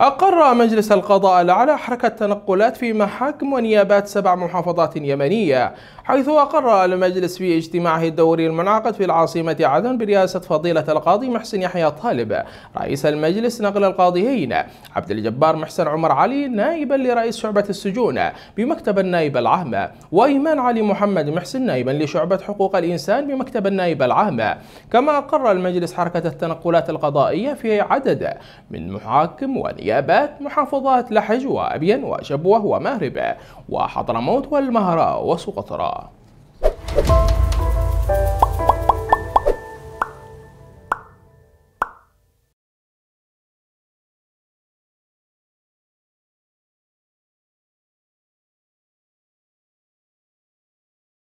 أقر مجلس القضاء الأعلى حركة تنقلات في محاكم ونيابات سبع محافظات يمنية حيث أقر المجلس في اجتماعه الدوري المنعقد في العاصمة عدن برئاسة فضيلة القاضي محسن يحيى طالب رئيس المجلس نقل القاضيين عبد الجبار محسن عمر علي نائبا لرئيس شعبة السجون بمكتب النائب العام وإيمان علي محمد محسن نائبا لشعبة حقوق الإنسان بمكتب النائب العام كما أقر المجلس حركة التنقلات القضائية في عدد من محاكم ونيابات نيابات محافظات لحج وأبين وشبوة ومهرب وحضرموت والمهرة وسقطرى